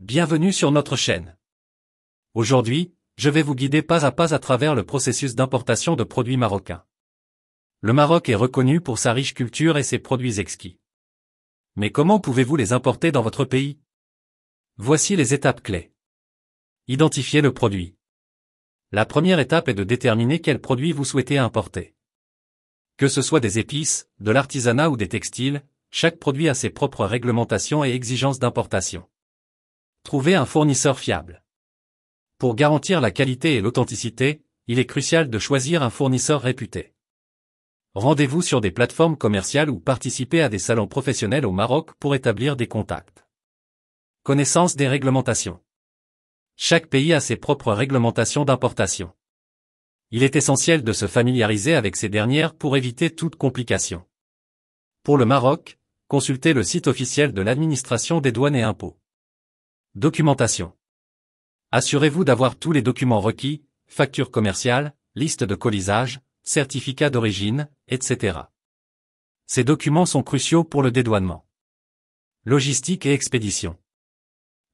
Bienvenue sur notre chaîne. Aujourd'hui, je vais vous guider pas à pas à travers le processus d'importation de produits marocains. Le Maroc est reconnu pour sa riche culture et ses produits exquis. Mais comment pouvez-vous les importer dans votre pays Voici les étapes clés. Identifiez le produit. La première étape est de déterminer quel produit vous souhaitez importer. Que ce soit des épices, de l'artisanat ou des textiles, chaque produit a ses propres réglementations et exigences d'importation. Trouver un fournisseur fiable. Pour garantir la qualité et l'authenticité, il est crucial de choisir un fournisseur réputé. Rendez-vous sur des plateformes commerciales ou participez à des salons professionnels au Maroc pour établir des contacts. Connaissance des réglementations. Chaque pays a ses propres réglementations d'importation. Il est essentiel de se familiariser avec ces dernières pour éviter toute complication. Pour le Maroc, consultez le site officiel de l'administration des douanes et impôts. Documentation. Assurez-vous d'avoir tous les documents requis, facture commerciale, liste de colisage, certificat d'origine, etc. Ces documents sont cruciaux pour le dédouanement. Logistique et expédition.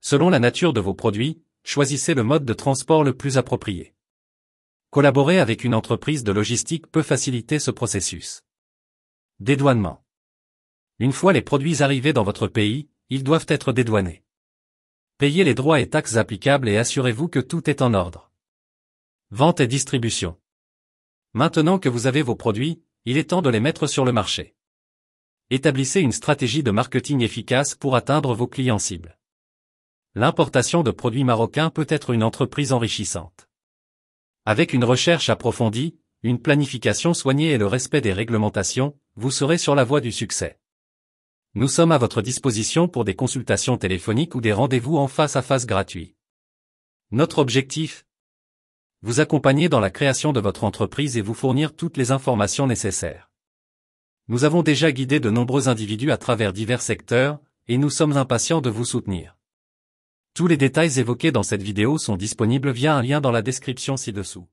Selon la nature de vos produits, choisissez le mode de transport le plus approprié. Collaborer avec une entreprise de logistique peut faciliter ce processus. Dédouanement. Une fois les produits arrivés dans votre pays, ils doivent être dédouanés. Payez les droits et taxes applicables et assurez-vous que tout est en ordre. Vente et distribution. Maintenant que vous avez vos produits, il est temps de les mettre sur le marché. Établissez une stratégie de marketing efficace pour atteindre vos clients cibles. L'importation de produits marocains peut être une entreprise enrichissante. Avec une recherche approfondie, une planification soignée et le respect des réglementations, vous serez sur la voie du succès. Nous sommes à votre disposition pour des consultations téléphoniques ou des rendez-vous en face à face gratuits. Notre objectif Vous accompagner dans la création de votre entreprise et vous fournir toutes les informations nécessaires. Nous avons déjà guidé de nombreux individus à travers divers secteurs, et nous sommes impatients de vous soutenir. Tous les détails évoqués dans cette vidéo sont disponibles via un lien dans la description ci-dessous.